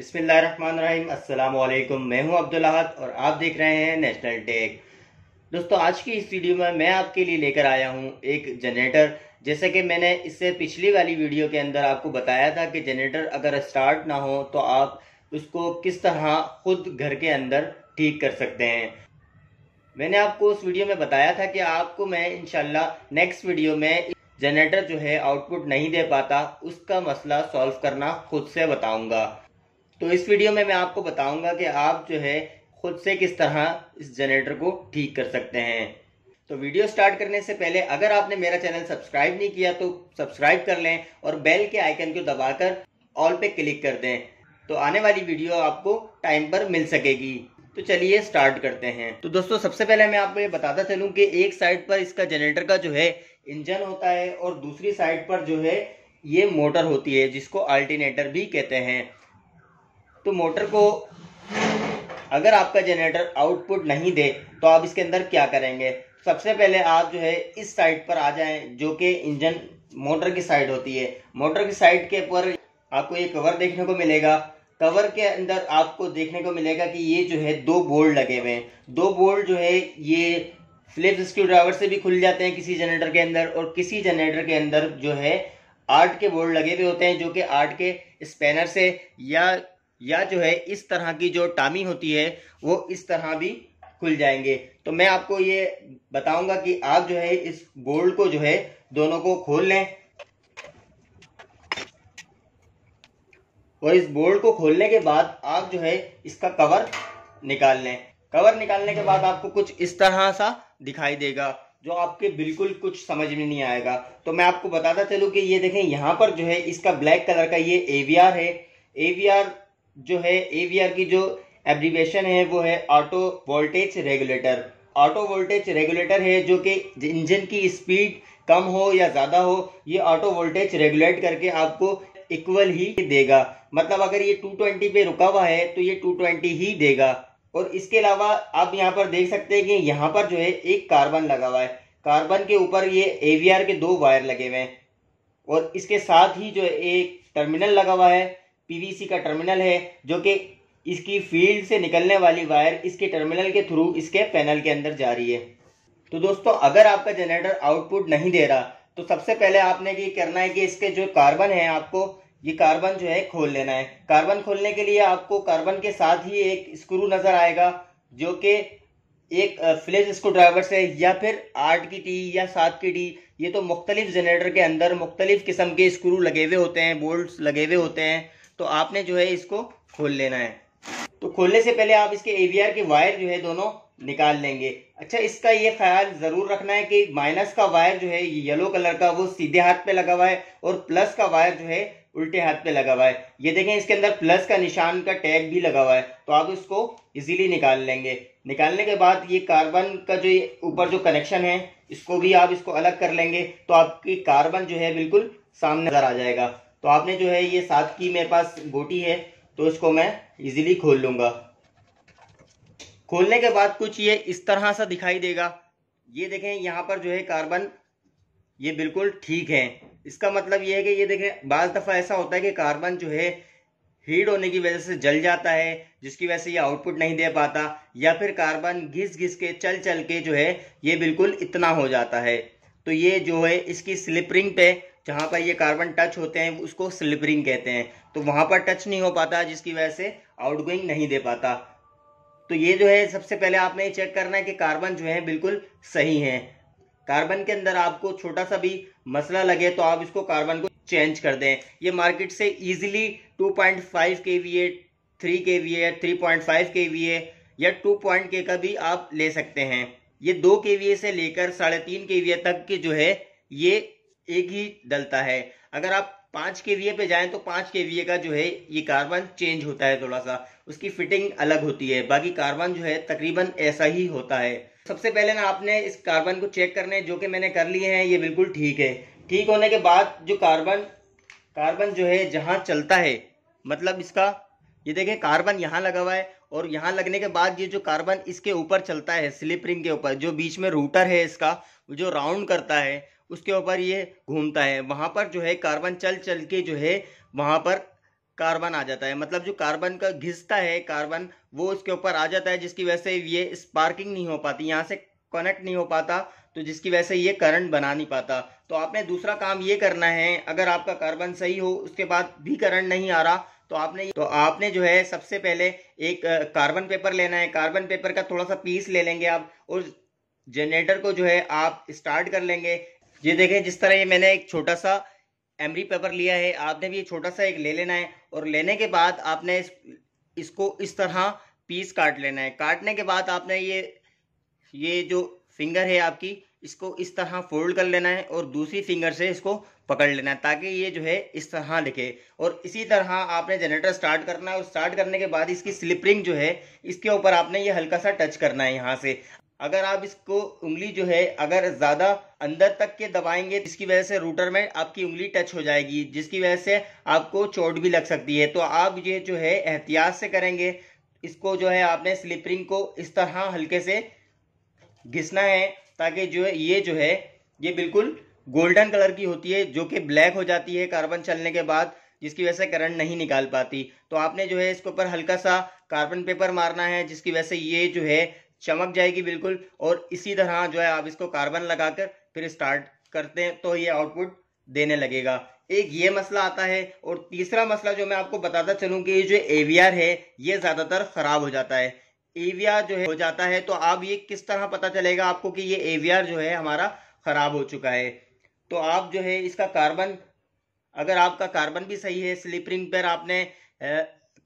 अस्सलाम वालेकुम मैं हूं अहद और आप देख रहे हैं नेशनल टेक दोस्तों आज की इस वीडियो में मैं आपके लिए लेकर आया हूं एक जनरेटर जैसे कि मैंने इससे पिछली वाली वीडियो के अंदर आपको बताया था कि जनरेटर अगर स्टार्ट ना हो तो आप उसको किस तरह खुद घर के अंदर ठीक कर सकते हैं मैंने आपको उस वीडियो में बताया था कि आपको मैं इनशाला नेक्स्ट वीडियो में जनरेटर जो है आउटपुट नहीं दे पाता उसका मसला सॉल्व करना खुद से बताऊंगा तो इस वीडियो में मैं आपको बताऊंगा कि आप जो है खुद से किस तरह इस जनरेटर को ठीक कर सकते हैं तो वीडियो स्टार्ट करने से पहले अगर आपने मेरा चैनल सब्सक्राइब नहीं किया तो सब्सक्राइब कर लें और बेल के आइकन को दबाकर ऑल पे क्लिक कर दें तो आने वाली वीडियो आपको टाइम पर मिल सकेगी तो चलिए स्टार्ट करते हैं तो दोस्तों सबसे पहले मैं आपको ये बताता चलूं कि एक साइड पर इसका जनरेटर का जो है इंजन होता है और दूसरी साइड पर जो है ये मोटर होती है जिसको अल्टीनेटर भी कहते हैं तो मोटर को अगर आपका जनरेटर आउटपुट नहीं दे तो आप इसके अंदर क्या करेंगे सबसे पहले आप जो है इस साइड पर आ जाएं जो कि इंजन मोटर की साइड होती है मोटर की साइड के ऊपर आपको ये कवर देखने को मिलेगा कवर के अंदर आपको देखने को मिलेगा कि ये जो है दो बोल्ड लगे हुए हैं दो बोल्ड जो है ये फ्लिप स्क्रू ड्राइवर से भी खुल जाते हैं किसी जनरेटर के अंदर और किसी जनरेटर के अंदर जो है आर्ट के बोर्ड लगे हुए होते हैं जो कि आर्ट के स्पैनर से या या जो है इस तरह की जो टामी होती है वो इस तरह भी खुल जाएंगे तो मैं आपको ये बताऊंगा कि आप जो है इस गोल्ड को जो है दोनों को खोल लें और इस बोर्ड को खोलने के बाद आप जो है इसका कवर निकाल लें कवर निकालने के बाद आपको कुछ इस तरह सा दिखाई देगा जो आपके बिल्कुल कुछ समझ में नहीं आएगा तो मैं आपको बताता चलूं कि ये देखें यहाँ पर जो है इसका ब्लैक कलर का ये एवीआर है एवीआर जो है एवीआर की जो एब्रीवेशन है वो है auto voltage regulator auto voltage regulator है जो कि इंजन की स्पीड कम हो या ज़्यादा हो ये ऑटो वोल्टेज रेगुलेट करके आपको इक्वल ही देगा मतलब अगर ये 220 पे रुका हुआ है तो ये 220 ही देगा और इसके अलावा आप यहाँ पर देख सकते हैं कि यहाँ पर जो है एक कार्बन लगा हुआ है कार्बन के ऊपर ये एवीआर के दो वायर लगे हुए हैं और इसके साथ ही जो है एक टर्मिनल लगा हुआ है पीवीसी का टर्मिनल है जो कि इसकी फील्ड से निकलने वाली वायर इसके टर्मिनल के थ्रू इसके पैनल के अंदर जा रही है तो दोस्तों अगर आपका जनरेटर आउटपुट नहीं दे रहा तो सबसे पहले आपने ये करना है कि इसके जो कार्बन है आपको ये कार्बन जो है खोल लेना है कार्बन खोलने के लिए आपको कार्बन के साथ ही एक स्क्रू नजर आएगा जो कि एक फ्लेज स्क्रू ड्राइवर से या फिर आठ की टी या सात की टी ये तो मुख्तलिफ जनरेटर के अंदर मुख्तलिफ किस्म के स्क्रू लगे हुए होते हैं बोल्ट लगे हुए होते हैं तो आपने जो है इसको खोल लेना है तो खोलने से पहले आप इसके एवीआर के वायर जो है दोनों निकाल लेंगे अच्छा इसका ये ख्याल ज़रूर रखना है कि माइनस का वायर जो है ये येलो कलर का वो सीधे हाथ पे लगा हुआ है और प्लस का वायर जो है उल्टे हाथ पे लगा हुआ है ये देखें इसके अंदर प्लस का निशान का टैग भी लगा हुआ है तो आप इसको इजीली निकाल लेंगे निकालने के बाद ये कार्बन का जो ऊपर जो कनेक्शन है इसको भी आप इसको अलग कर लेंगे तो आपकी कार्बन जो है बिल्कुल सामने नजर आ जाएगा तो आपने जो है ये सात की मेरे पास गोटी है तो इसको मैं इजीली खोल लूंगा खोलने के बाद कुछ ये इस तरह सा दिखाई देगा ये देखें यहाँ पर जो है कार्बन ये बिल्कुल ठीक है इसका मतलब ये है कि ये देखें बाज़ दफ़ा ऐसा होता है कि कार्बन जो है हीट होने की वजह से जल जाता है जिसकी वजह से ये आउटपुट नहीं दे पाता या फिर कार्बन घिस घिस के चल चल के जो है ये बिल्कुल इतना हो जाता है तो ये जो है इसकी स्लिपरिंग पे जहाँ पर ये कार्बन टच होते हैं उसको स्लिपरिंग कहते हैं तो वहाँ पर टच नहीं हो पाता जिसकी वजह से आउटगोइंग नहीं दे पाता तो ये जो है सबसे पहले आपने चेक करना है कि कार्बन जो है बिल्कुल सही है कार्बन के अंदर आपको छोटा सा भी मसला लगे तो आप इसको कार्बन को चेंज कर दें ये मार्केट से easily 2.5 point five K V A three K V A three point five K V A या टू पॉइंट के का भी आप ले सकते हैं ये दो के वी ए से लेकर साढ़े तीन के वी ए तक के जो है ये एक ही डलता है अगर आप पांच के वी पे जाएं तो पांच के वी का जो है ये कार्बन चेंज होता है थोड़ा सा उसकी फिटिंग अलग होती है बाकी कार्बन जो है तकरीबन ऐसा ही होता है सबसे पहले ना आपने इस कार्बन को चेक करने जो कि मैंने कर लिए हैं ये बिल्कुल ठीक है ठीक होने के बाद जो कार्बन कार्बन जो है जहां चलता है मतलब इसका ये देखें कार्बन यहाँ लगा हुआ है और यहाँ लगने के बाद ये जो कार्बन इसके ऊपर चलता है स्लिप रिंग के ऊपर जो बीच में रूटर है इसका जो राउंड करता है उसके ऊपर ये घूमता है वहाँ पर जो है कार्बन चल चल के जो है वहाँ पर कार्बन आ जाता है मतलब जो कार्बन का घिसता है कार्बन वो उसके ऊपर आ जाता है जिसकी वजह से ये स्पार्किंग नहीं हो पाती यहाँ से कनेक्ट नहीं हो पाता तो जिसकी वजह से ये करंट बना नहीं पाता तो आपने दूसरा काम ये करना है अगर आपका कार्बन सही हो उसके बाद भी करंट नहीं आ रहा तो आपने तो आपने जो है सबसे पहले एक कार्बन पेपर लेना है कार्बन पेपर का थोड़ा सा पीस ले लेंगे आप और जनरेटर को जो है आप स्टार्ट कर लेंगे ये देखें जिस तरह ये मैंने एक छोटा सा एमरी पेपर लिया है आपने भी ये छोटा सा एक ले लेना है और लेने के बाद आपने इस, इसको इस तरह पीस काट लेना है काटने के बाद आपने ये ये जो फिंगर है आपकी इसको इस तरह फोल्ड कर लेना है और दूसरी फिंगर से इसको पकड़ लेना है ताकि ये जो है इस तरह दिखे और इसी तरह आपने जनरेटर स्टार्ट करना है और स्टार्ट करने के बाद इसकी स्लिपरिंग जो है इसके ऊपर आपने ये हल्का सा टच करना है यहाँ से अगर आप इसको उंगली जो है अगर ज़्यादा अंदर तक के दबाएंगे जिसकी वजह से रूटर में आपकी उंगली टच हो जाएगी जिसकी वजह से आपको चोट भी लग सकती है तो आप ये जो है एहतियात से करेंगे इसको जो है आपने स्लिपरिंग को इस तरह हल्के से घिसना है ताकि जो है ये जो है ये बिल्कुल गोल्डन कलर की होती है जो कि ब्लैक हो जाती है कार्बन चलने के बाद जिसकी वजह से करंट नहीं निकाल पाती तो आपने जो है इसके ऊपर हल्का सा कार्बन पेपर मारना है जिसकी वजह से ये जो है चमक जाएगी बिल्कुल और इसी तरह जो है आप इसको कार्बन लगाकर फिर स्टार्ट करते हैं तो ये आउटपुट देने लगेगा एक ये मसला आता है और तीसरा मसला जो मैं आपको बताता चलूं कि ये जो एवीआर है ये ज़्यादातर ख़राब हो जाता है एवीआर जो है हो जाता है तो आप ये किस तरह पता चलेगा आपको कि ये एवीआर जो है हमारा ख़राब हो चुका है तो आप जो है इसका कार्बन अगर आपका कार्बन भी सही है स्लीपरिंग पर आपने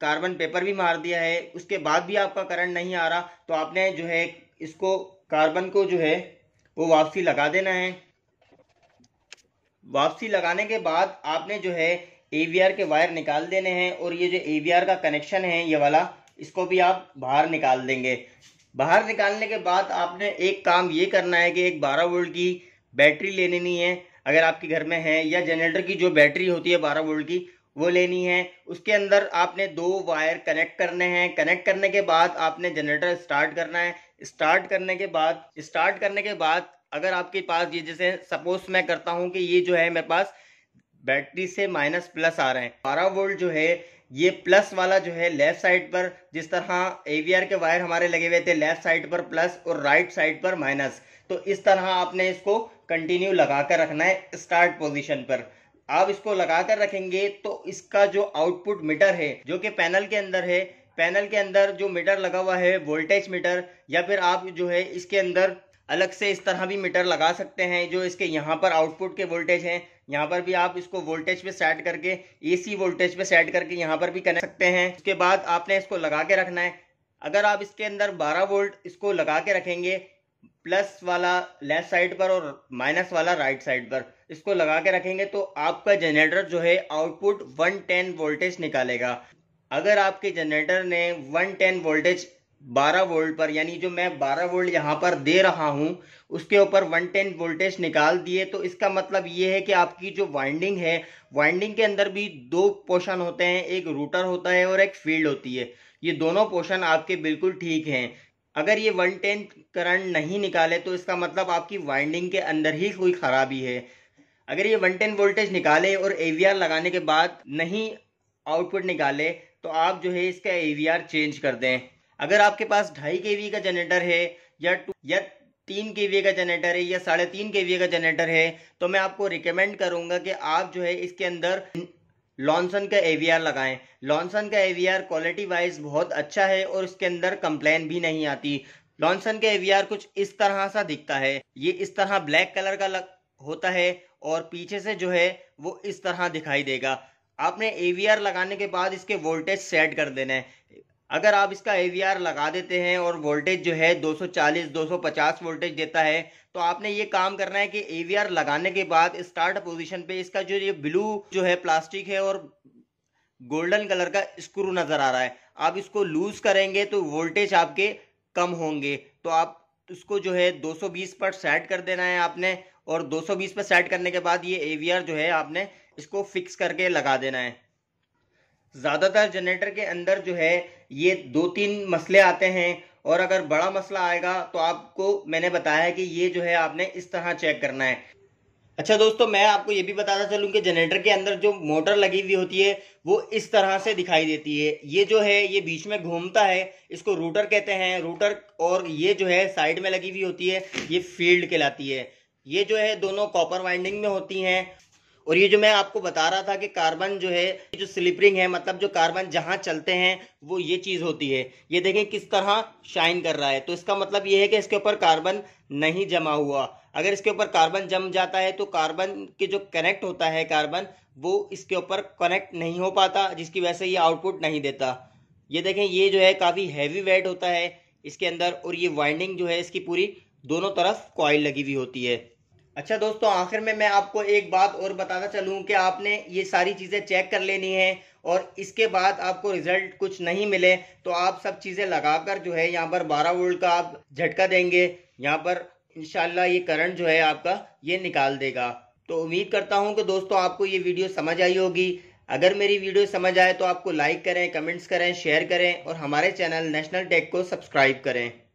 कार्बन पेपर भी मार दिया है उसके बाद भी आपका करंट नहीं आ रहा तो आपने जो है इसको कार्बन को जो है वो वापसी लगा देना है वापसी लगाने के बाद आपने जो है एवीआर के वायर निकाल देने हैं और ये जो एवीआर का कनेक्शन है ये वाला इसको भी आप बाहर निकाल देंगे बाहर निकालने के बाद आपने एक काम ये करना है कि एक 12 वोल्ट की बैटरी लेनी नहीं है अगर आपके घर में है या जनरेटर की जो बैटरी होती है 12 वोल्ट की वो लेनी है उसके अंदर आपने दो वायर कनेक्ट करने हैं कनेक्ट करने के बाद आपने जनरेटर स्टार्ट करना है स्टार्ट करने के बाद स्टार्ट करने के बाद अगर आपके पास ये जैसे सपोज मैं करता हूँ कि ये जो है मेरे पास बैटरी से माइनस प्लस आ रहे हैं बारह वोल्ट जो है ये प्लस वाला जो है लेफ्ट साइड पर जिस तरह एवीआर के वायर हमारे लगे हुए थे लेफ्ट साइड पर प्लस और राइट साइड पर माइनस तो इस तरह आपने इसको कंटिन्यू लगा कर रखना है स्टार्ट पोजीशन पर आप इसको लगा कर रखेंगे तो इसका जो आउटपुट मीटर है जो कि पैनल के अंदर है पैनल के अंदर जो मीटर लगा हुआ है वोल्टेज मीटर या फिर आप जो है इसके अंदर अलग से इस तरह भी मीटर लगा सकते हैं जो इसके यहाँ पर आउटपुट के वोल्टेज हैं यहाँ पर भी आप इसको वोल्टेज पे सेट करके एसी वोल्टेज पे सेट करके यहाँ पर भी कनेक्ट सकते हैं उसके बाद आपने इसको लगा के रखना है अगर आप इसके अंदर 12 वोल्ट इसको लगा के रखेंगे प्लस वाला लेफ्ट साइड पर और माइनस वाला राइट साइड पर इसको लगा के रखेंगे तो आपका जनरेटर जो है आउटपुट 110 वोल्टेज निकालेगा अगर आपके जनरेटर ने 110 वोल्टेज 12 वोल्ट पर यानी जो मैं 12 वोल्ट यहां पर दे रहा हूं उसके ऊपर 110 वोल्टेज निकाल दिए तो इसका मतलब ये है कि आपकी जो वाइंडिंग है वाइंडिंग के अंदर भी दो पोर्शन होते हैं एक रूटर होता है और एक फील्ड होती है ये दोनों पोर्शन आपके बिल्कुल ठीक हैं अगर ये वन टेंथ करंट नहीं निकाले तो इसका मतलब आपकी वाइंडिंग के अंदर ही कोई खराबी है अगर ये वन टेन वोल्टेज निकाले और ए लगाने के बाद नहीं आउटपुट निकाले तो आप जो है इसका ए चेंज कर दें अगर आपके पास ढाई के का जनरेटर है या टू या तीन के का जनरेटर है या साढ़े तीन के का जनरेटर है तो मैं आपको रिकमेंड करूंगा कि आप जो है इसके अंदर लॉन्सन का एवीआर लगाएं लॉन्सन का एवीआर क्वालिटी वाइज बहुत अच्छा है और इसके अंदर कंप्लेन भी नहीं आती लॉन्सन का एवीआर कुछ इस तरह सा दिखता है ये इस तरह ब्लैक कलर का लग, होता है और पीछे से जो है वो इस तरह दिखाई देगा आपने एवीआर लगाने के बाद इसके वोल्टेज सेट कर देना है अगर आप इसका एवीआर लगा देते हैं और वोल्टेज जो है 240 250 वोल्टेज देता है तो आपने ये काम करना है कि एवीआर लगाने के बाद स्टार्ट पोजीशन पे इसका जो ये ब्लू जो है प्लास्टिक है और गोल्डन कलर का स्क्रू नज़र आ रहा है आप इसको लूज़ करेंगे तो वोल्टेज आपके कम होंगे तो आप उसको जो है 220 पर सेट कर देना है आपने और 220 पर सेट करने के बाद ये एवीआर जो है आपने इसको फिक्स करके लगा देना है ज़्यादातर जनरेटर के अंदर जो है ये दो तीन मसले आते हैं और अगर बड़ा मसला आएगा तो आपको मैंने बताया है कि ये जो है आपने इस तरह चेक करना है अच्छा दोस्तों मैं आपको ये भी बताता चलूँ कि जनरेटर के अंदर जो मोटर लगी हुई होती है वो इस तरह से दिखाई देती है ये जो है ये बीच में घूमता है इसको रूटर कहते हैं रूटर और ये जो है साइड में लगी हुई होती है ये फील्ड कहलाती है ये जो है दोनों कॉपर वाइंडिंग में होती हैं और ये जो मैं आपको बता रहा था कि कार्बन जो है जो स्लिपरिंग है मतलब जो कार्बन जहां चलते हैं वो ये चीज होती है ये देखें किस तरह शाइन कर रहा है तो इसका मतलब ये है कि इसके ऊपर कार्बन नहीं जमा हुआ अगर इसके ऊपर कार्बन जम जाता है तो कार्बन के जो कनेक्ट होता है कार्बन वो इसके ऊपर कनेक्ट नहीं हो पाता जिसकी वजह से ये आउटपुट नहीं देता ये देखें ये जो है काफ़ी हैवी वेट होता है इसके अंदर और ये वाइंडिंग जो है इसकी पूरी दोनों तरफ कॉइल लगी हुई होती है अच्छा दोस्तों आखिर में मैं आपको एक बात और बताना चलूँ कि आपने ये सारी चीज़ें चेक कर लेनी है और इसके बाद आपको रिजल्ट कुछ नहीं मिले तो आप सब चीज़ें लगाकर जो है यहाँ पर 12 वोल्ट का आप झटका देंगे यहाँ पर इनशाला ये करंट जो है आपका ये निकाल देगा तो उम्मीद करता हूँ कि दोस्तों आपको ये वीडियो समझ आई होगी अगर मेरी वीडियो समझ आए तो आपको लाइक करें कमेंट्स करें शेयर करें और हमारे चैनल नेशनल टेक को सब्सक्राइब करें